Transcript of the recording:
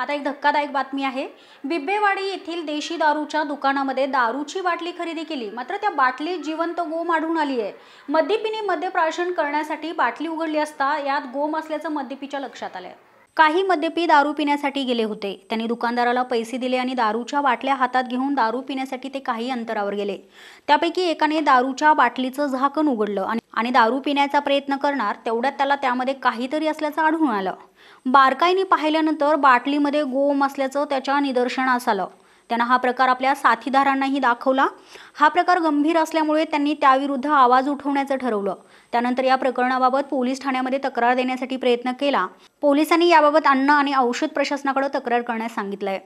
आता एक धक्कादायक बातमी आहे बिब्बेवाडी येथील देशी दारूच्या दुकानामध्ये दारूची बाटली खरेदी केली मात्र त्या बाटलीत जिवंत गोम आढळून आली आहे मद्यपिनी मद्यप्राशन करण्यासाठी बाटली उघडली असता यात गोम असल्याचं मद्यपीच्या लक्षात आलंय काही मद्यपी दारू पिण्यासाठी गेले होते त्यांनी दुकानदाराला पैसे दिले आणि दारूच्या बाटल्या हातात घेऊन दारू पिण्यासाठी ते काही अंतरावर गेले त्यापैकी एकाने दारूच्या बाटलीचं झाकण उघडलं आणि आणि दारू पिण्याचा प्रयत्न करणार तेवढ्यात त्याला त्यामध्ये काहीतरी असल्याचं आढळून आलं बारकाईने पाहिल्यानंतर बाटलीमध्ये गोम असल्याचं त्याच्या निदर्शनास आलं त्यानं हा प्रकार आपल्या साथीदारांनाही दाखवला हा प्रकार गंभीर असल्यामुळे त्यांनी त्याविरुद्ध आवाज उठवण्याचं ठरवलं त्यानंतर या प्रकरणाबाबत पोलीस ठाण्यामध्ये तक्रार देण्यासाठी प्रयत्न केला पोलिसांनी याबाबत अन्न आणि औषध प्रशासनाकडे तक्रार करण्यास सांगितलंय